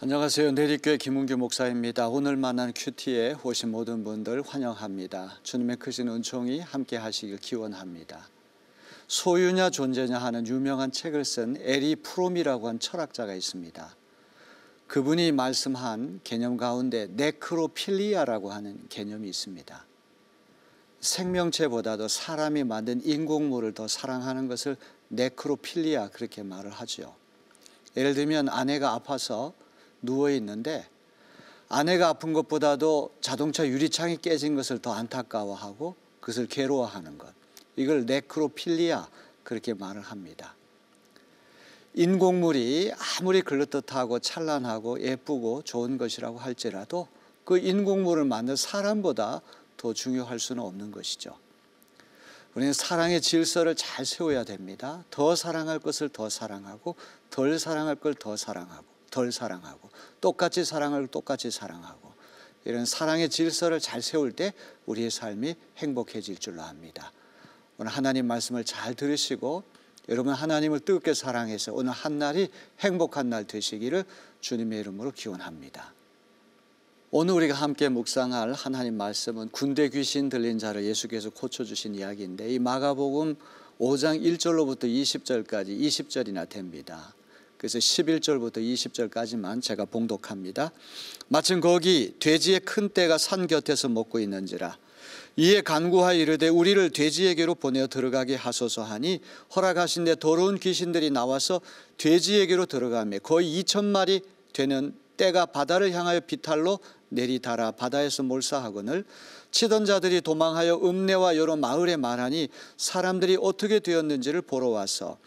안녕하세요. 내리교회 김은규 목사입니다. 오늘 만난 큐티에 오신 모든 분들 환영합니다. 주님의 크신 은총이 함께 하시길 기원합니다. 소유냐 존재냐 하는 유명한 책을 쓴 에리 프롬이라고 한 철학자가 있습니다. 그분이 말씀한 개념 가운데 네크로필리아라고 하는 개념이 있습니다. 생명체보다도 사람이 만든 인공물을 더 사랑하는 것을 네크로필리아 그렇게 말을 하죠. 예를 들면 아내가 아파서 누워 있는데 아내가 아픈 것보다도 자동차 유리창이 깨진 것을 더 안타까워하고 그것을 괴로워하는 것. 이걸 네크로필리아 그렇게 말을 합니다. 인공물이 아무리 글릇듯하고 찬란하고 예쁘고 좋은 것이라고 할지라도 그 인공물을 만든 사람보다 더 중요할 수는 없는 것이죠. 우리는 사랑의 질서를 잘 세워야 됩니다. 더 사랑할 것을 더 사랑하고 덜 사랑할 걸 더 사랑하고 덜 사랑하고 똑같이 사랑을 똑같이 사랑하고 이런 사랑의 질서를 잘 세울 때 우리의 삶이 행복해질 줄로 압니다. 오늘 하나님 말씀을 잘 들으시고 여러분 하나님을 뜨겁게 사랑해서 오늘 한 날이 행복한 날 되시기를 주님의 이름으로 기원합니다. 오늘 우리가 함께 묵상할 하나님 말씀은 군대 귀신 들린 자를 예수께서 고쳐주신 이야기인데 이 마가복음 5장 1절로부터 20절까지 20절이나 됩니다. 그래서 11절부터 20절까지만 제가 봉독합니다. 마침 거기 돼지의 큰 떼가 산 곁에서 먹고 있는지라 이에 간구하 이르되 우리를 돼지에게로 보내어 들어가게 하소서 하니 허락하신 데 더러운 귀신들이 나와서 돼지에게로 들어가며 거의 2천 마리 되는 떼가 바다를 향하여 비탈로 내리달아 바다에서 몰사하거늘 치던 자들이 도망하여 읍내와 여러 마을에 말하니 사람들이 어떻게 되었는지를 보러 와서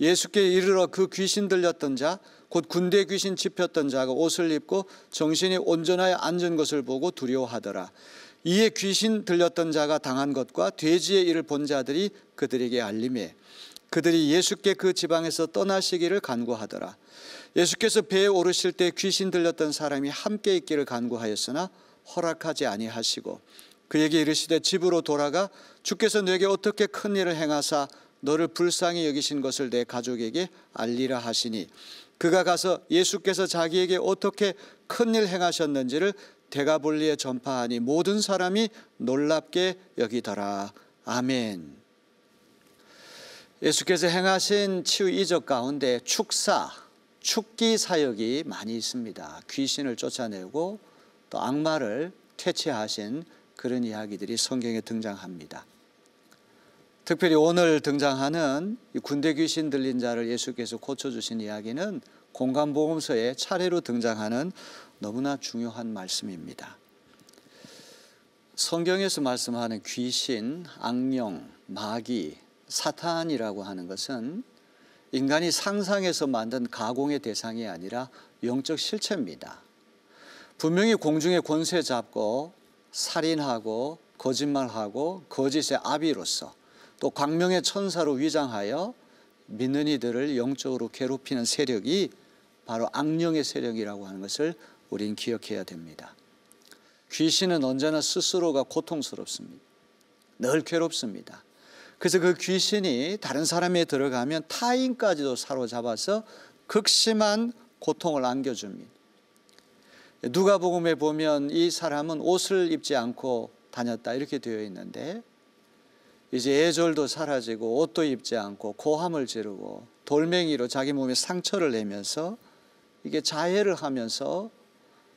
예수께 이르러 그 귀신 들렸던 자 곧 군대 귀신 집혔던 자가 옷을 입고 정신이 온전하여 앉은 것을 보고 두려워하더라 이에 귀신 들렸던 자가 당한 것과 돼지의 일을 본 자들이 그들에게 알림해 그들이 예수께 그 지방에서 떠나시기를 간구하더라. 예수께서 배에 오르실 때 귀신 들렸던 사람이 함께 있기를 간구하였으나 허락하지 아니하시고 그에게 이르시되 집으로 돌아가 주께서 내게 어떻게 큰 일을 행하사 너를 불쌍히 여기신 것을 내 가족에게 알리라 하시니 그가 가서 예수께서 자기에게 어떻게 큰 일 행하셨는지를 대가볼리에 전파하니 모든 사람이 놀랍게 여기더라. 아멘. 예수께서 행하신 치유 이적 가운데 축사, 축기 사역이 많이 있습니다. 귀신을 쫓아내고 또 악마를 퇴치하신 그런 이야기들이 성경에 등장합니다. 특별히 오늘 등장하는 군대 귀신 들린 자를 예수께서 고쳐주신 이야기는 공간보험서에 차례로 등장하는 너무나 중요한 말씀입니다. 성경에서 말씀하는 귀신, 악령, 마귀, 사탄이라고 하는 것은 인간이 상상해서 만든 가공의 대상이 아니라 영적 실체입니다. 분명히 공중에 권세 잡고 살인하고 거짓말하고 거짓의 아비로서 또 광명의 천사로 위장하여 믿는 이들을 영적으로 괴롭히는 세력이 바로 악령의 세력이라고 하는 것을 우린 기억해야 됩니다. 귀신은 언제나 스스로가 고통스럽습니다. 늘 괴롭습니다. 그래서 그 귀신이 다른 사람에 들어가면 타인까지도 사로잡아서 극심한 고통을 안겨줍니다. 누가복음에 보면 이 사람은 옷을 입지 않고 다녔다 이렇게 되어 있는데 이제 예절도 사라지고 옷도 입지 않고 고함을 지르고 돌멩이로 자기 몸에 상처를 내면서 이게 자해를 하면서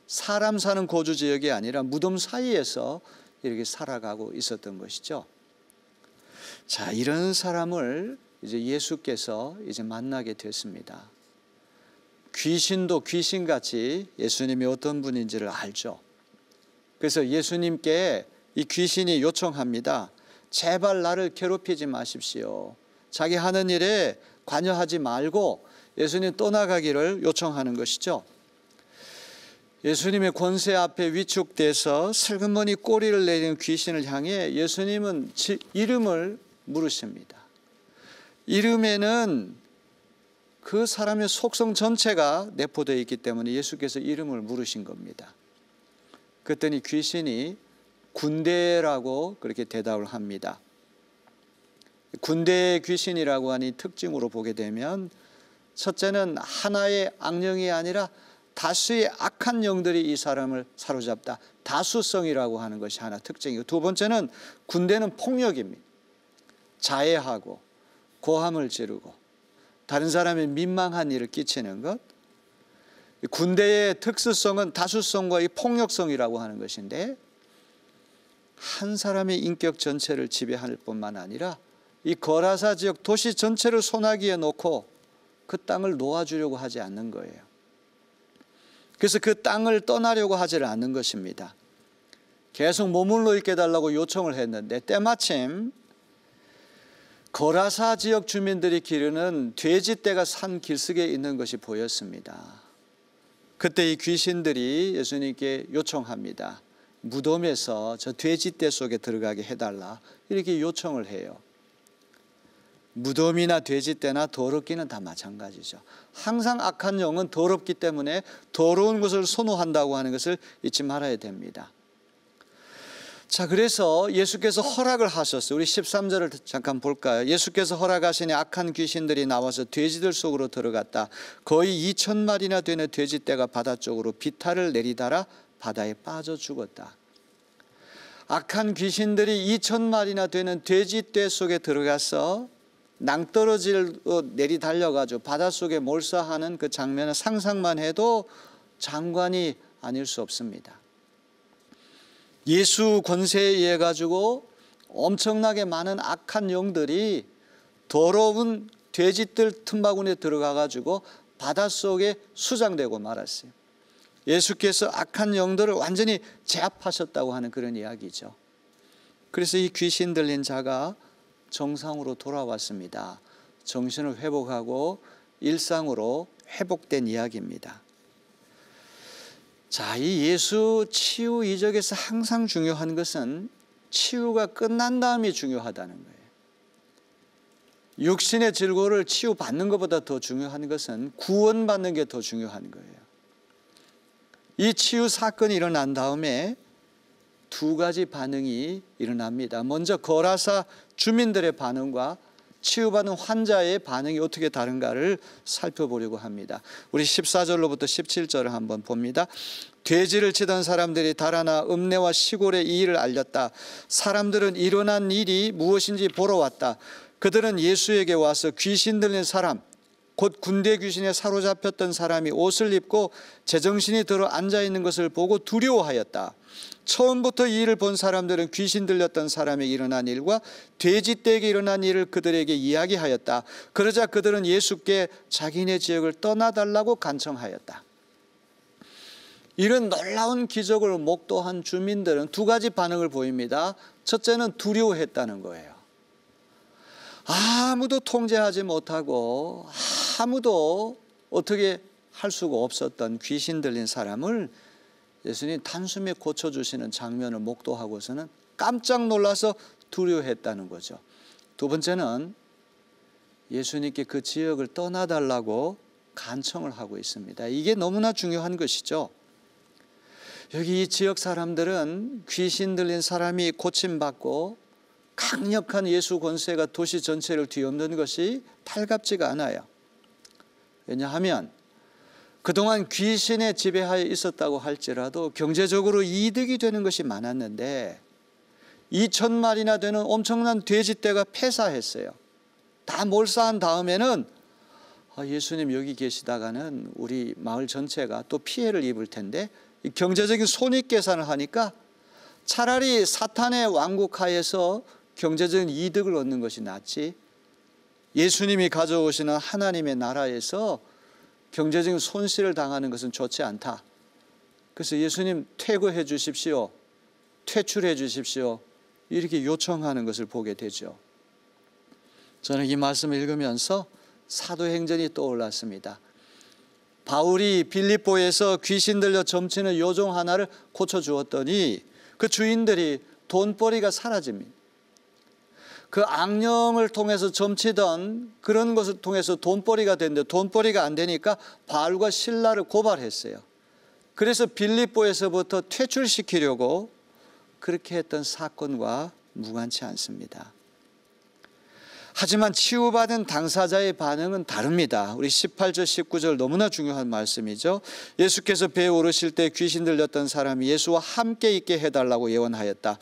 사람 사는 고주 지역이 아니라 무덤 사이에서 이렇게 살아가고 있었던 것이죠. 자, 이런 사람을 이제 예수께서 이제 만나게 됐습니다. 귀신도 귀신같이 예수님이 어떤 분인지를 알죠. 그래서 예수님께 이 귀신이 요청합니다. 제발 나를 괴롭히지 마십시오. 자기 하는 일에 관여하지 말고 예수님 떠나가기를 요청하는 것이죠. 예수님의 권세 앞에 위축돼서 슬그머니 꼬리를 내리는 귀신을 향해 예수님은 이름을 물으십니다. 이름에는 그 사람의 속성 전체가 내포되어 있기 때문에 예수께서 이름을 물으신 겁니다. 그랬더니 귀신이 군대라고 그렇게 대답을 합니다. 군대 귀신이라고 하니 특징으로 보게 되면 첫째는 하나의 악령이 아니라 다수의 악한 영들이 이 사람을 사로잡다. 다수성이라고 하는 것이 하나 특징이고 두 번째는 군대는 폭력입니다. 자해하고 고함을 지르고 다른 사람의 민망한 일을 끼치는 것 군대의 특수성은 다수성과 의 폭력성이라고 하는 것인데 한 사람의 인격 전체를 지배할 뿐만 아니라 이 거라사 지역 도시 전체를 소나기에 놓고 그 땅을 놓아주려고 하지 않는 거예요. 그래서 그 땅을 떠나려고 하지를 않는 것입니다. 계속 머물러 있게 달라고 요청을 했는데 때마침 거라사 지역 주민들이 기르는 돼지떼가 산 길속에 있는 것이 보였습니다. 그때 이 귀신들이 예수님께 요청합니다. 무덤에서 저 돼지떼 속에 들어가게 해달라 이렇게 요청을 해요. 무덤이나 돼지떼나 더럽기는 다 마찬가지죠. 항상 악한 영은 더럽기 때문에 더러운 것을 선호한다고 하는 것을 잊지 말아야 됩니다. 자, 그래서 예수께서 허락을 하셨어요. 우리 13절을 잠깐 볼까요? 예수께서 허락하시니 악한 귀신들이 나와서 돼지들 속으로 들어갔다. 거의 2천 마리나 되는 돼지떼가 바다 쪽으로 비탈을 내리다라 바다에 빠져 죽었다. 악한 귀신들이 2천 마리나 되는 돼지떼 속에 들어가서 낭떠러지내리달려가지 어, 바닷속에 몰사하는 그 장면을 상상만 해도 장관이 아닐 수 없습니다. 예수 권세에 의해 가지고 엄청나게 많은 악한 영들이 더러운 돼지들 틈바구니에 들어가 가지고 바닷속에 수장되고 말았어요. 예수께서 악한 영들을 완전히 제압하셨다고 하는 그런 이야기죠. 그래서 이 귀신 들린 자가 정상으로 돌아왔습니다. 정신을 회복하고 일상으로 회복된 이야기입니다. 자, 이 예수 치유 이적에서 항상 중요한 것은 치유가 끝난 다음이 중요하다는 거예요. 육신의 질고를 치유받는 것보다 더 중요한 것은 구원받는 게 더 중요한 거예요. 이 치유 사건이 일어난 다음에 두 가지 반응이 일어납니다. 먼저 거라사 주민들의 반응과 치유받은 환자의 반응이 어떻게 다른가를 살펴보려고 합니다. 우리 14절로부터 17절을 한번 봅니다. 돼지를 치던 사람들이 달아나 읍내와 시골의 이 일을 알렸다. 사람들은 일어난 일이 무엇인지 보러 왔다. 그들은 예수에게 와서 귀신 들린 사람, 곧 군대 귀신에 사로잡혔던 사람이 옷을 입고 제정신이 들어 앉아 있는 것을 보고 두려워하였다. 처음부터 이 일을 본 사람들은 귀신 들렸던 사람에 일어난 일과 돼지 떼에게 일어난 일을 그들에게 이야기하였다. 그러자 그들은 예수께 자기네 지역을 떠나달라고 간청하였다. 이런 놀라운 기적을 목도한 주민들은 두 가지 반응을 보입니다. 첫째는 두려워했다는 거예요. 아무도 통제하지 못하고 아무도 어떻게 할 수가 없었던 귀신 들린 사람을 예수님 단숨에 고쳐주시는 장면을 목도하고서는 깜짝 놀라서 두려워했다는 거죠. 두 번째는 예수님께 그 지역을 떠나달라고 간청을 하고 있습니다. 이게 너무나 중요한 것이죠. 여기 이 지역 사람들은 귀신 들린 사람이 고침받고 강력한 예수 권세가 도시 전체를 뒤엎는 것이 탈갑지가 않아요. 왜냐하면 그동안 귀신의 지배하에 있었다고 할지라도 경제적으로 이득이 되는 것이 많았는데 2천 마리나 되는 엄청난 돼지떼가 폐사했어요. 다 몰사한 다음에는 아, 예수님 여기 계시다가는 우리 마을 전체가 또 피해를 입을 텐데 경제적인 손익 계산을 하니까 차라리 사탄의 왕국 하에서 경제적인 이득을 얻는 것이 낫지 예수님이 가져오시는 하나님의 나라에서 경제적인 손실을 당하는 것은 좋지 않다. 그래서 예수님 퇴거해 주십시오. 퇴출해 주십시오. 이렇게 요청하는 것을 보게 되죠. 저는 이 말씀을 읽으면서 사도행전이 떠올랐습니다. 바울이 빌립보에서 귀신 들려 점치는 요종 하나를 고쳐 주었더니 그 주인들이 돈벌이가 사라집니다. 그 악령을 통해서 점치던 그런 것을 통해서 돈벌이가 됐는데 돈벌이가 안 되니까 바알과 신라를 고발했어요. 그래서 빌립보에서부터 퇴출시키려고 그렇게 했던 사건과 무관치 않습니다. 하지만 치유받은 당사자의 반응은 다릅니다. 우리 18절, 19절 너무나 중요한 말씀이죠. 예수께서 배에 오르실 때 귀신 들렸던 사람이 예수와 함께 있게 해달라고 예언하였다.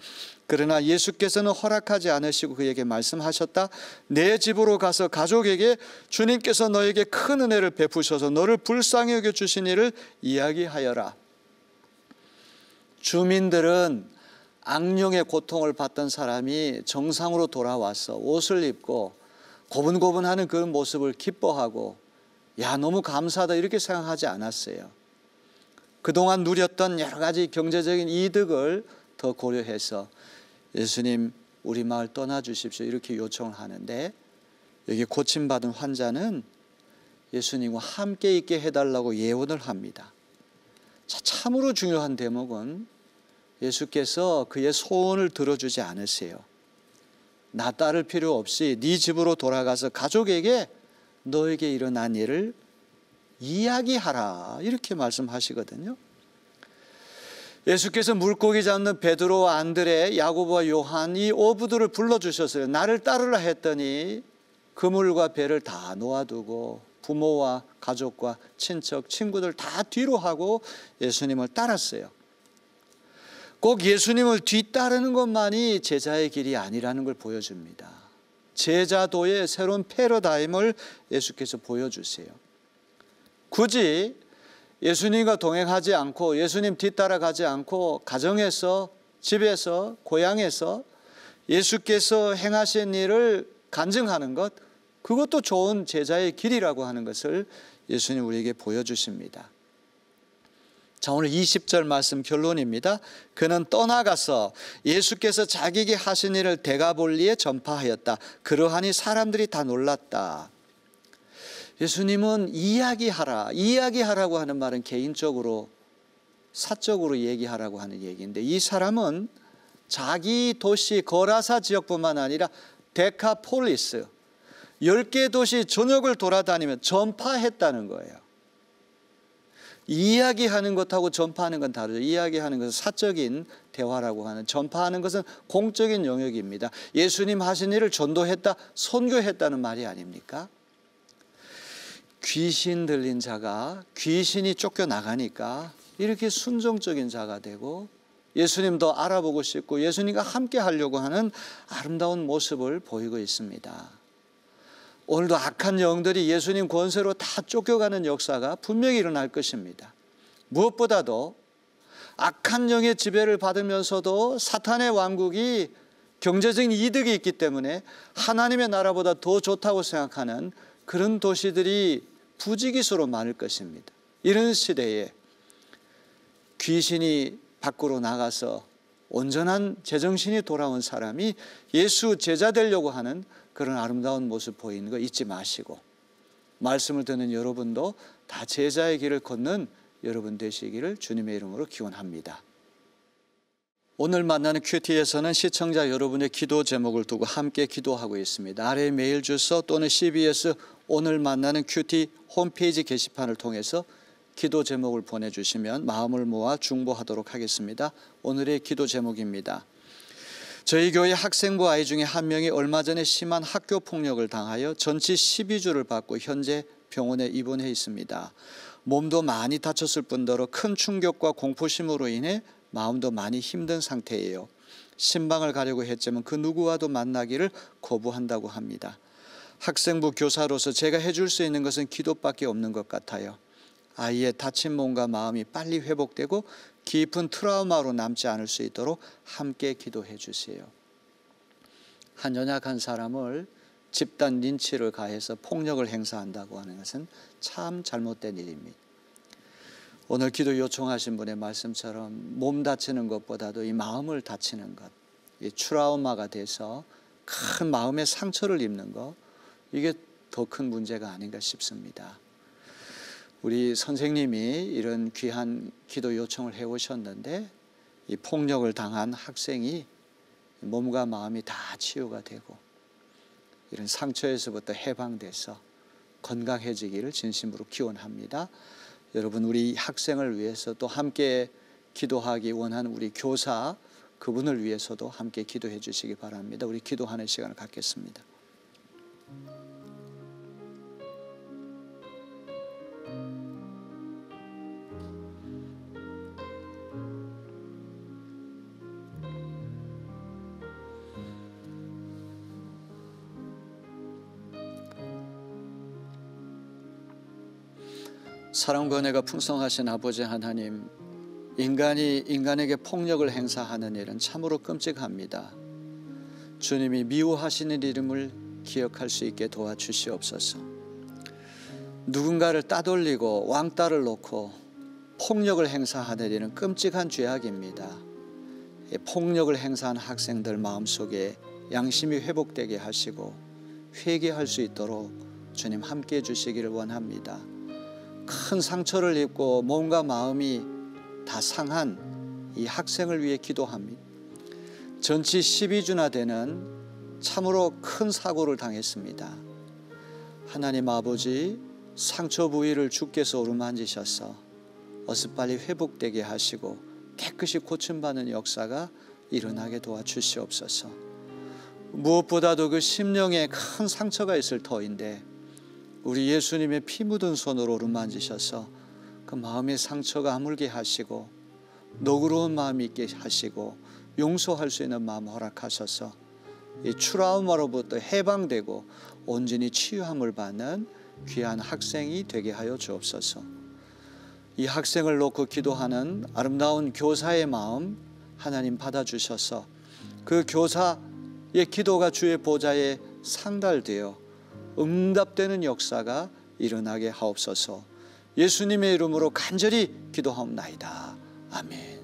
그러나 예수께서는 허락하지 않으시고 그에게 말씀하셨다. 내 집으로 가서 가족에게 주님께서 너에게 큰 은혜를 베푸셔서 너를 불쌍히 여겨 주신 이를 이야기하여라. 주민들은 악령의 고통을 받던 사람이 정상으로 돌아와서 옷을 입고 고분고분하는 그 모습을 기뻐하고 야 너무 감사하다 이렇게 생각하지 않았어요. 그동안 누렸던 여러 가지 경제적인 이득을 더 고려해서 예수님 우리 마을 떠나 주십시오 이렇게 요청을 하는데 여기 고침받은 환자는 예수님과 함께 있게 해달라고 예언을 합니다. 참으로 중요한 대목은 예수께서 그의 소원을 들어주지 않으세요. 나 따를 필요 없이 네 집으로 돌아가서 가족에게 너에게 일어난 일을 이야기하라 이렇게 말씀하시거든요. 예수께서 물고기 잡는 베드로와 안드레, 야고보와 요한 이 오부들을 불러 주셨어요. 나를 따르라 했더니 그물과 배를 다 놓아두고 부모와 가족과 친척, 친구들 다 뒤로 하고 예수님을 따랐어요. 꼭 예수님을 뒤따르는 것만이 제자의 길이 아니라는 걸 보여줍니다. 제자도의 새로운 패러다임을 예수께서 보여주세요. 굳이 예수님과 동행하지 않고 예수님 뒤따라가지 않고 가정에서 집에서 고향에서 예수께서 행하신 일을 간증하는 것 그것도 좋은 제자의 길이라고 하는 것을 예수님 우리에게 보여주십니다. 자, 오늘 20절 말씀 결론입니다. 그는 떠나가서 예수께서 자기게 하신 일을 대가볼리에 전파하였다. 그러하니 사람들이 다 놀랐다. 예수님은 이야기하라, 이야기하라고 하는 말은 개인적으로 사적으로 얘기하라고 하는 얘기인데 이 사람은 자기 도시 거라사 지역뿐만 아니라 데카폴리스 10개 도시 전역을 돌아다니며 전파했다는 거예요. 이야기하는 것하고 전파하는 건 다르죠. 이야기하는 것은 사적인 대화라고 하는 전파하는 것은 공적인 영역입니다. 예수님 하신 일을 전도했다, 선교했다는 말이 아닙니까? 귀신 들린 자가 귀신이 쫓겨나가니까 이렇게 순종적인 자가 되고 예수님도 알아보고 싶고 예수님과 함께 하려고 하는 아름다운 모습을 보이고 있습니다. 오늘도 악한 영들이 예수님 권세로 다 쫓겨가는 역사가 분명히 일어날 것입니다. 무엇보다도 악한 영의 지배를 받으면서도 사탄의 왕국이 경제적인 이득이 있기 때문에 하나님의 나라보다 더 좋다고 생각하는 그런 도시들이 부지기수로 많을 것입니다. 이런 시대에 귀신이 밖으로 나가서 온전한 제정신이 돌아온 사람이 예수 제자 되려고 하는 그런 아름다운 모습 보이는 거 잊지 마시고 말씀을 듣는 여러분도 다 제자의 길을 걷는 여러분 되시기를 주님의 이름으로 기원합니다. 오늘 만나는 큐티에서는 시청자 여러분의 기도 제목을 두고 함께 기도하고 있습니다. 아래 메일 주소 또는 CBS 오늘 만나는 큐티 홈페이지 게시판을 통해서 기도 제목을 보내주시면 마음을 모아 중보하도록 하겠습니다. 오늘의 기도 제목입니다. 저희 교회 학생부 아이 중에 한 명이 얼마 전에 심한 학교 폭력을 당하여 전치 12주를 받고 현재 병원에 입원해 있습니다. 몸도 많이 다쳤을 뿐더러 큰 충격과 공포심으로 인해 마음도 많이 힘든 상태예요. 신방을 가려고 했지만 그 누구와도 만나기를 거부한다고 합니다. 학생부 교사로서 제가 해줄 수 있는 것은 기도밖에 없는 것 같아요. 아이의 다친 몸과 마음이 빨리 회복되고 깊은 트라우마로 남지 않을 수 있도록 함께 기도해 주세요. 한 연약한 사람을 집단 린치를 가해서 폭력을 행사한다고 하는 것은 참 잘못된 일입니다. 오늘 기도 요청하신 분의 말씀처럼 몸 다치는 것보다도 이 마음을 다치는 것, 이 트라우마가 돼서 큰 마음의 상처를 입는 것, 이게 더 큰 문제가 아닌가 싶습니다. 우리 선생님이 이런 귀한 기도 요청을 해 오셨는데 이 폭력을 당한 학생이 몸과 마음이 다 치유가 되고 이런 상처에서부터 해방돼서 건강해지기를 진심으로 기원합니다. 여러분 우리 학생을 위해서 또 함께 기도하기 원한 우리 교사 그분을 위해서도 함께 기도해 주시기 바랍니다. 우리 기도하는 시간을 갖겠습니다. 사랑과 은혜가 풍성하신 아버지 하나님, 인간이 인간에게 폭력을 행사하는 일은 참으로 끔찍합니다. 주님이 미워하시는 이름을 기억할 수 있게 도와주시옵소서. 누군가를 따돌리고 왕따를 놓고 폭력을 행사하는 일은 끔찍한 죄악입니다. 폭력을 행사한 학생들 마음속에 양심이 회복되게 하시고 회개할 수 있도록 주님 함께 해 주시기를 원합니다. 큰 상처를 입고 몸과 마음이 다 상한 이 학생을 위해 기도합니다. 전치 12주나 되는 참으로 큰 사고를 당했습니다. 하나님 아버지 상처 부위를 주께서 오르만지셔서 어스빨리 회복되게 하시고 깨끗이 고침받는 역사가 일어나게 도와주시옵소서. 무엇보다도 그 심령에 큰 상처가 있을 터인데 우리 예수님의 피 묻은 손으로 어루만지셔서 그 마음의 상처가 아물게 하시고 너그러운 마음이 있게 하시고 용서할 수 있는 마음 허락하셔서 이추라우마로부터 해방되고 온전히 치유함을 받는 귀한 학생이 되게 하여 주옵소서. 이 학생을 놓고 기도하는 아름다운 교사의 마음 하나님 받아주셔서 그 교사의 기도가 주의 보좌에 상달되어 응답되는 역사가 일어나게 하옵소서 예수님의 이름으로 간절히 기도하옵나이다. 아멘.